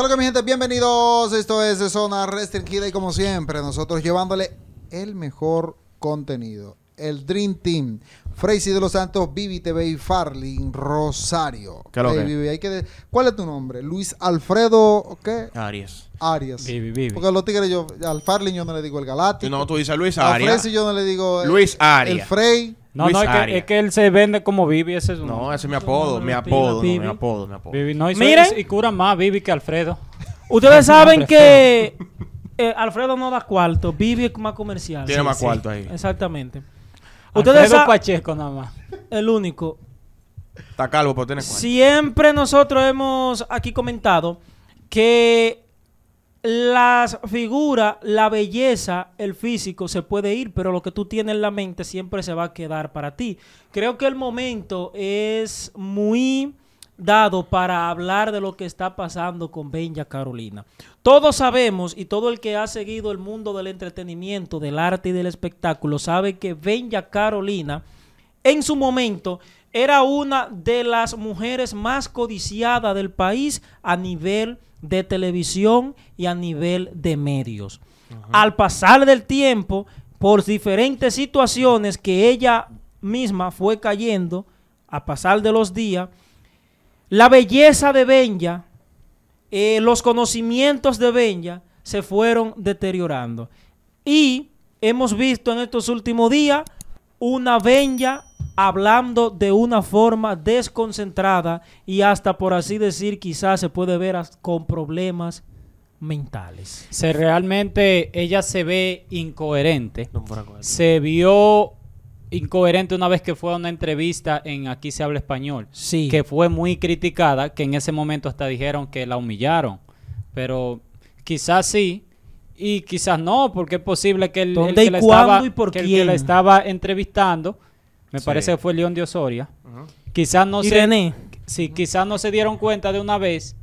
¿Qué que mi gente? Bienvenidos. Esto es de Zona Restringida y como siempre, nosotros llevándole el mejor contenido. El Dream Team. Freisy de los Santos, Vivi TV y Farling Rosario. ¿Qué hay que ¿Cuál es tu nombre? Luis Alfredo, ¿qué? Aries. Arias. Vivi, Vivi. Porque a los tigres yo, al Farling yo no le digo el Galáctico. No, tú dices Luis A Arias. yo no le digo Luis Arias. El Frey. No, no, es que, él se vende como Vivi, ese es un... No, ese es mi apodo, mi apodo, mi apodo, mi apodo. Vivi, no, y, y cura más Vivi que Alfredo. Ustedes saben que eh, Alfredo no da cuarto, Vivi es más comercial. Tiene más cuarto ahí. Exactamente. Ustedes Alfredo Pacheco nada más. El único. Está calvo, pero tiene cuarto. Siempre nosotros hemos aquí comentado que las figuras, la belleza, el físico se puede ir, pero lo que tú tienes en la mente siempre se va a quedar para ti. Creo que el momento es muy dado para hablar de lo que está pasando con Benja Carolina. Todos sabemos y todo el que ha seguido el mundo del entretenimiento, del arte y del espectáculo sabe que Benja Carolina en su momento era una de las mujeres más codiciadas del país a nivel de televisión y a nivel de medios. Al pasar del tiempo, por diferentes situaciones que ella misma fue cayendo, a pasar de los días, la belleza de Benja, eh, los conocimientos de Benja se fueron deteriorando. Y hemos visto en estos últimos días una Benja hablando de una forma desconcentrada y hasta por así decir quizás se puede ver con problemas mentales. Se realmente ella se ve incoherente. se vio incoherente una vez que fue a una entrevista en Aquí se habla español, que fue muy criticada, que en ese momento hasta dijeron que la humillaron, pero quizás sí y quizás no, porque es posible que el, el y que, la estaba entrevistando me parece que fue León de Osoria. Quizás no se, quizás no se dieron cuenta de una vez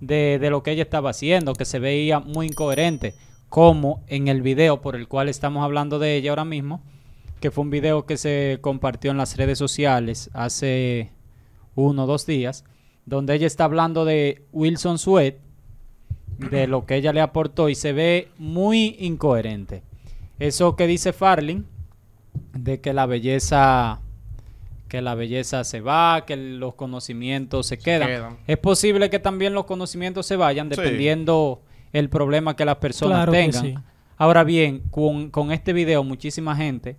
de, de, lo que ella estaba haciendo, que se veía muy incoherente, como en el video por el cual estamos hablando de ella ahora mismo, que fue un video que se compartió en las redes sociales hace uno o dos días, donde ella está hablando de Wilson Sweat, de lo que ella le aportó y se ve muy incoherente. Eso que dice Farling de que la belleza que la belleza se va, que los conocimientos se, quedan. Es posible que también los conocimientos se vayan dependiendo el problema que las personas tengan. Ahora bien, con, con, este video muchísima gente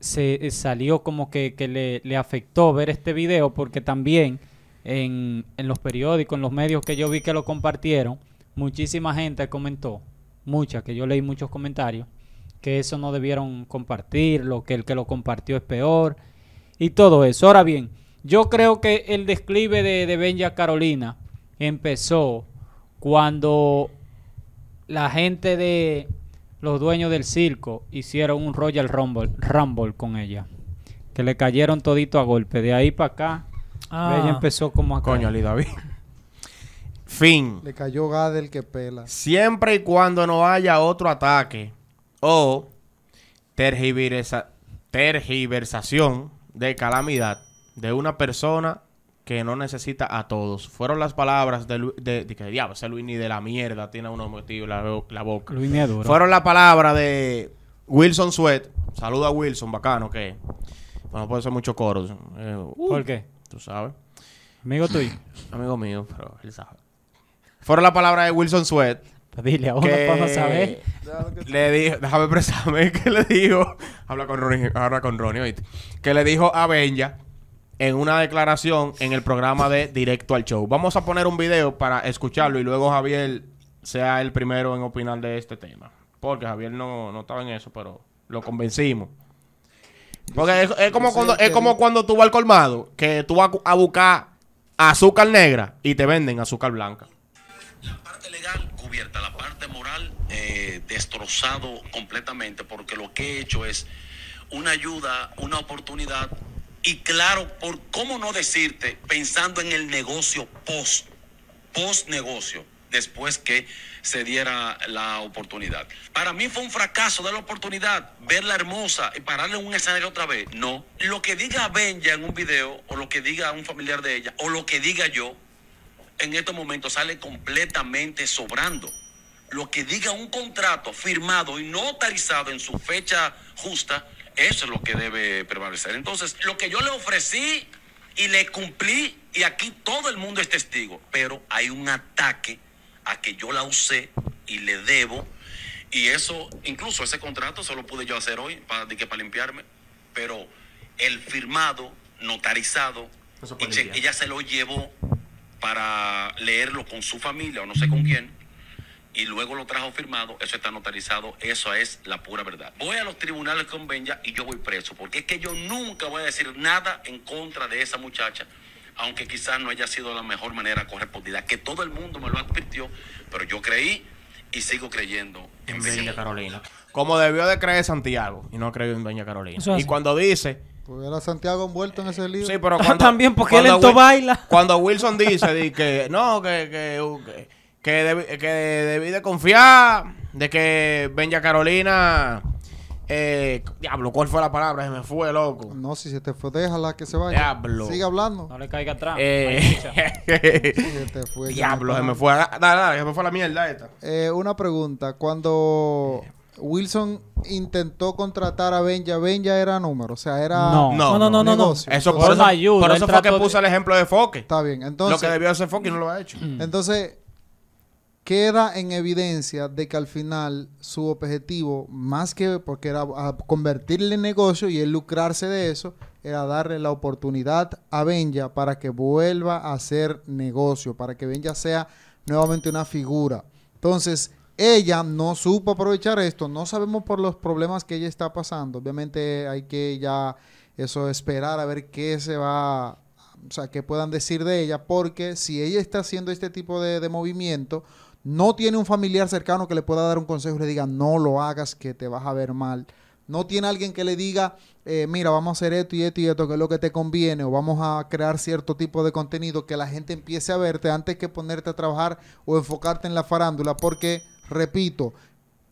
se eh, salió como que, que le, afectó ver este video porque también en, en los periódicos, en los medios que yo vi que lo compartieron, muchísima gente comentó, mucha, que yo leí muchos comentarios, que eso no debieron compartir, lo que el que lo compartió es peor y todo eso. Ahora bien, yo creo que el desclive de, Benja Carolina empezó cuando la gente de los dueños del circo hicieron un Royal Rumble, Rumble con ella, que le cayeron todito a golpe. De ahí para acá, ah. ella empezó como a... Coño, David. Fin. Le cayó Gadel que pela. Siempre y cuando no haya otro ataque o tergiversación de calamidad de una persona que no necesita a todos. Fueron las palabras de, que diablo, ese Luis ni de la mierda tiene uno motivo la, la boca. Luis duro. Fueron las palabras de Wilson Sweat. Saluda a Wilson, bacano que. Bueno, puede ser mucho coro. Eh, uh, ¿Por qué? Tú sabes. Amigo tuyo. Amigo mío, pero él sabe. Fueron las palabras de Wilson Sweat Dile, uno para saber. Le dijo, déjame expresarme que le dijo, habla con Ronnie, habla con Ronnie, oíste, que le dijo a Benja en una declaración en el programa de Directo al Show. Vamos a poner un video para escucharlo y luego Javier sea el primero en opinar de este tema. Porque Javier no, no estaba en eso, pero lo convencimos. Porque es, como cuando, es como cuando tú vas al colmado, que tú vas a buscar azúcar negra y te venden azúcar blanca. La parte legal la parte moral eh, destrozado completamente, porque lo que he hecho es una ayuda, una oportunidad, y claro, por cómo no decirte, pensando en el negocio post, post negocio, después que se diera la oportunidad. Para mí fue un fracaso de la oportunidad, verla hermosa y pararle un escenario otra vez. No, lo que diga Benja en un video, o lo que diga un familiar de ella, o lo que diga yo, en estos momentos sale completamente sobrando. Lo que diga un contrato firmado y notarizado en su fecha justa, eso es lo que debe prevalecer. Entonces, lo que yo le ofrecí y le cumplí, y aquí todo el mundo es testigo, pero hay un ataque a que yo la usé y le debo. Y eso, incluso ese contrato solo pude yo hacer hoy para, que para limpiarme, pero el firmado, notarizado, y ella se lo llevó para leerlo con su familia o no sé con quién, y luego lo trajo firmado, eso está notarizado, eso es la pura verdad. Voy a los tribunales con Benja y yo voy preso, porque es que yo nunca voy a decir nada en contra de esa muchacha, aunque quizás no haya sido la mejor manera correspondida, que todo el mundo me lo advirtió, pero yo creí y sigo creyendo en, Benja Carolina. Como debió de creer Santiago y no creyó en Benja Carolina. y cuando dice pues era Santiago envuelto en ese eh, libro. Sí, pero ah, cuando, También porque él esto baila. Cuando Wilson dice que no, que, que, que, debí, que de confiar, de que Benja Carolina... Eh, diablo, ¿cuál fue la palabra? Se me fue, loco. No, si se te fue, déjala que se vaya. Diablo. Sigue hablando. No le caiga atrás. Eh, se te fue, diablo, se me fue. Dale, dale, se me fue la mierda esta. una pregunta. Cuando Wilson intentó contratar a Benja. Benja era número, o sea, era no, no, no, no, no, Eso por eso, ayuda, por eso fue que puso el ejemplo de Foque. Está bien, entonces lo que debió hacer Foque no lo ha hecho. Mm. Entonces queda en evidencia de que al final su objetivo más que porque era convertirle en negocio y el lucrarse de eso era darle la oportunidad a Benja para que vuelva a hacer negocio, para que Benja sea nuevamente una figura. Entonces ella no supo aprovechar esto. No sabemos por los problemas que ella está pasando. Obviamente hay que ya eso esperar a ver qué se va, o sea, qué puedan decir de ella, porque si ella está haciendo este tipo de, movimiento, no tiene un familiar cercano que le pueda dar un consejo y le diga, no lo hagas, que te vas a ver mal. No tiene alguien que le diga, eh, mira, vamos a hacer esto y esto y esto, que es lo que te conviene, o vamos a crear cierto tipo de contenido que la gente empiece a verte antes que ponerte a trabajar o enfocarte en la farándula, porque Repito,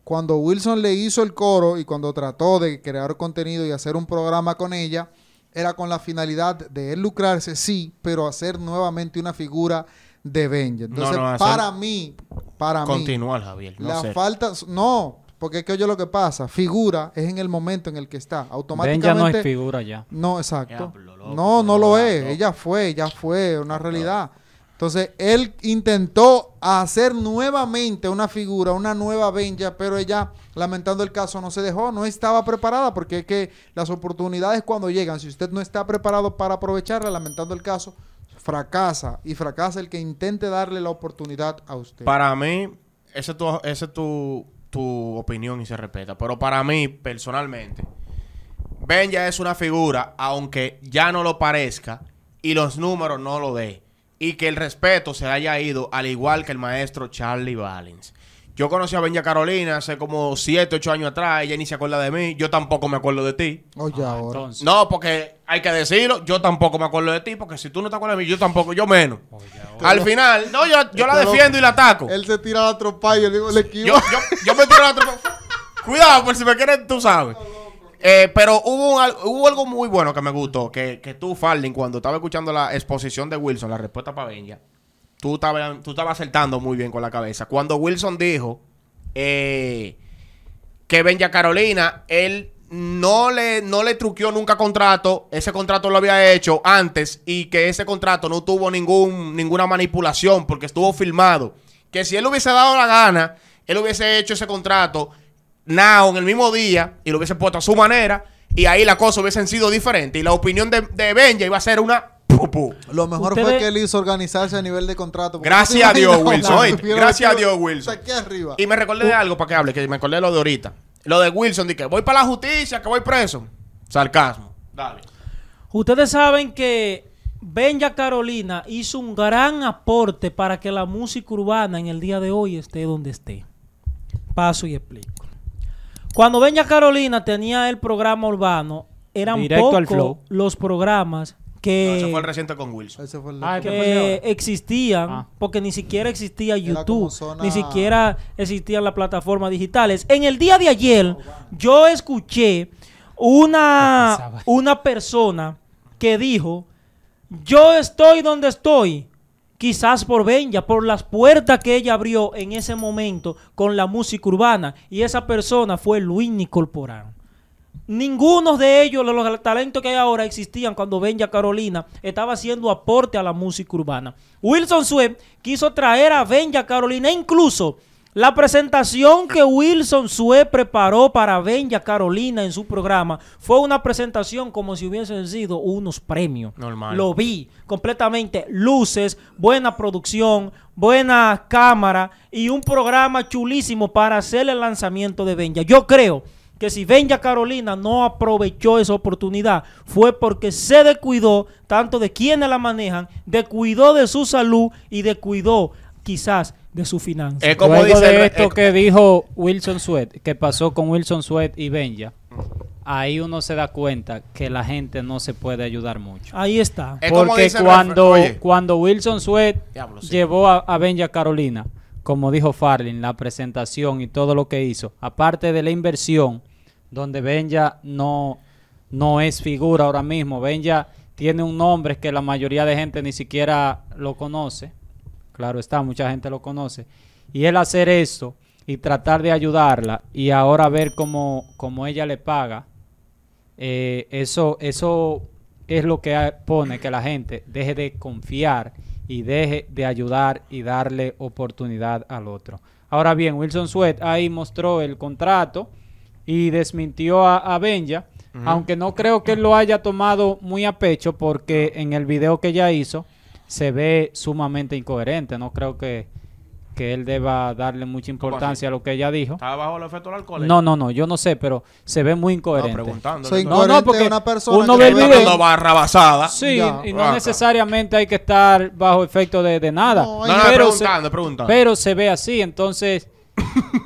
cuando Wilson le hizo el coro y cuando trató de crear contenido y hacer un programa con ella, era con la finalidad de él lucrarse, sí, pero hacer nuevamente una figura de Benja. Entonces, para mí, para continuar, mí. Javier. la falta. No, porque es que oye lo que pasa. Figura es en el momento en el que está. Automáticamente. no es figura ya. No, exacto. no, no lo es. Ella fue, ya fue una realidad. Entonces, él intentó hacer nuevamente una figura, una nueva Benja, pero ella, lamentando el caso, no se dejó, no estaba preparada, porque es que las oportunidades cuando llegan, si usted no está preparado para aprovecharla, lamentando el caso, fracasa y fracasa el que intente darle la oportunidad a usted. Para mí, esa es tu, tu, opinión y se respeta, pero para mí, personalmente, Benja es una figura, aunque ya no lo parezca y los números no lo dejen y que el respeto se haya ido, al igual que el maestro Charlie Valens. Yo conocí a Benja Carolina hace como 7, 8 años atrás. Ella ni se acuerda de mí. Yo tampoco me acuerdo de ti. Oye, oh, ah, No, porque hay que decirlo. Yo tampoco me acuerdo de ti. Porque si tú no te acuerdas de mí, yo tampoco. Yo menos. Oh, al final, no, yo, la defiendo y la ataco. Él se tira la tropa y yo le, le Yo, me tiro la tropa. Cuidado, por si me quieren, tú sabes. Eh, pero hubo, algo muy bueno que me gustó, que, tú, Farling, cuando estaba escuchando la exposición de Wilson, la respuesta para Benja, tú estabas tú acertando muy bien con la cabeza. Cuando Wilson dijo eh, que Benja Carolina, él no le, no le truqueó nunca contrato, ese contrato lo había hecho antes y que ese contrato no tuvo ningún, ninguna manipulación porque estuvo firmado. Que si él hubiese dado la gana, él hubiese hecho ese contrato Now en el mismo día y lo hubiesen puesto a su manera y ahí la cosa hubiesen sido diferente y la opinión de, de Benja iba a ser una Lo mejor fue que él hizo organizarse a nivel de contrato. Gracias a Dios, Wilson. gracias a Dios, Wilson. Y me recordé de uh. algo para que hable, que me acordé lo de ahorita. Lo de Wilson, de que voy para la justicia, que voy preso. Sarcasmo. Dale. Ustedes saben que Benja Carolina hizo un gran aporte para que la música urbana en el día de hoy esté donde esté. Paso y explico. Cuando Benja Carolina tenía el programa urbano, eran poco los programas que... existían, ah. porque ni siquiera existía YouTube, ni siquiera existían las plataformas digitales. En el día de ayer, yo escuché una, una persona que dijo, yo estoy donde estoy quizás por Benja, por las puertas que ella abrió en ese momento con la música urbana. Y esa persona fue Luis Nicolporán. Ninguno de ellos, los, talentos que hay ahora, existían cuando Benja Carolina estaba haciendo aporte a la música urbana. Wilson Sue quiso traer a Benja Carolina, e incluso la presentación que Wilson Sue preparó para Benja Carolina en su programa fue una presentación como si hubiesen sido unos premios. Normal. Lo vi completamente. Luces, buena producción, buena cámara y un programa chulísimo para hacer el lanzamiento de Benja. Yo creo que si Benja Carolina no aprovechó esa oportunidad fue porque se descuidó tanto de quienes la manejan, descuidó de su salud y descuidó quizás de su finanzas. como de esto que dijo Wilson Sweat, que pasó con Wilson Sweat y Benja. Ahí uno se da cuenta que la gente no se puede ayudar mucho. Ahí está. Porque cuando, cuando Wilson Sweat llevó a, Benja Carolina, como dijo Farlin, la presentación y todo lo que hizo, aparte de la inversión, donde Benja no, no es figura ahora mismo, Benja tiene un nombre que la mayoría de gente ni siquiera lo conoce claro está, mucha gente lo conoce. Y él hacer esto y tratar de ayudarla y ahora ver cómo, cómo ella le paga, eh, eso, eso es lo que pone que la gente deje de confiar y deje de ayudar y darle oportunidad al otro. Ahora bien, Wilson Sweat ahí mostró el contrato y desmintió a, Benja, aunque no creo que él lo haya tomado muy a pecho porque en el video que ya hizo, se ve sumamente incoherente. No creo que, que él deba darle mucha importancia a lo que ella dijo. ¿Estaba bajo el efecto del alcohol? No, no, no, yo no sé, pero se ve muy incoherente. No, preguntando. no, no, porque una persona uno ve el video. barra basada. Sí, y no necesariamente hay que estar bajo efecto de, nada. No, preguntando. pero se ve así, entonces...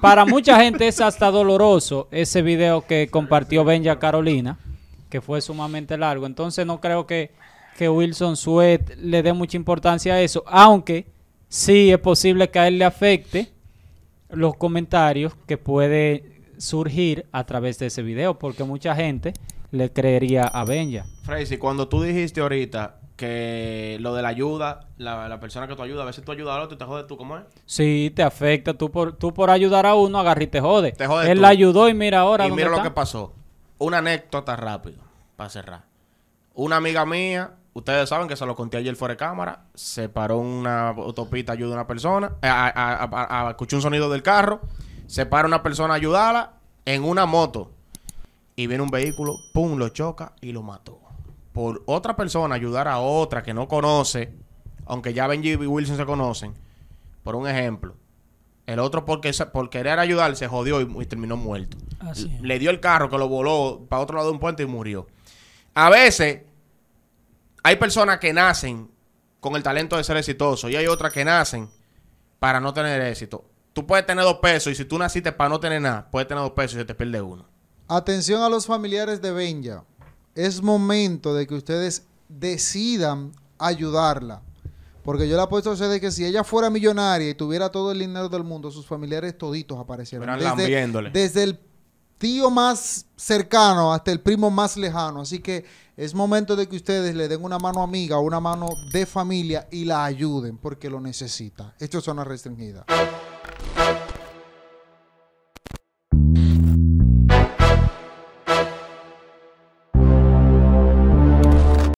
para mucha gente es hasta doloroso ese video que compartió Benja Carolina, que fue sumamente largo. Entonces no creo que que Wilson Sweat le dé mucha importancia a eso, aunque sí es posible que a él le afecte los comentarios que puede surgir a través de ese video, porque mucha gente le creería a Benja. Frazy, cuando tú dijiste ahorita que lo de la ayuda, la, persona que te ayuda. a veces tú ayudas a otro y te jodes tú, ¿cómo es? Sí, te afecta. Tú por, tú por ayudar a uno, agarrite te jode. Él la ayudó y mira ahora. Y mira lo que pasó. Una anécdota rápido, para cerrar. Una amiga mía Ustedes saben que se lo conté ayer fuera de cámara. Se paró una autopista, ayuda a una persona. Eh, a, escuchó un sonido del carro. Se para una persona a ayudarla en una moto. Y viene un vehículo, pum, lo choca y lo mató. Por otra persona ayudar a otra que no conoce, aunque ya Benji y Wilson se conocen, por un ejemplo. El otro, porque por querer ayudar, se jodió y, terminó muerto. le dio el carro que lo voló para otro lado de un puente y murió. A veces hay personas que nacen con el talento de ser exitoso y hay otras que nacen para no tener éxito. Tú puedes tener dos pesos y si tú naciste para no tener nada, puedes tener dos pesos y se te pierde uno. Atención a los familiares de Benja. Es momento de que ustedes decidan ayudarla. Porque yo le apuesto a ustedes que si ella fuera millonaria y tuviera todo el dinero del mundo, sus familiares toditos aparecieran. Desde, desde el tío más cercano hasta el primo más lejano. Así que es momento de que ustedes le den una mano amiga, una mano de familia y la ayuden porque lo necesita. Esto es zona restringida.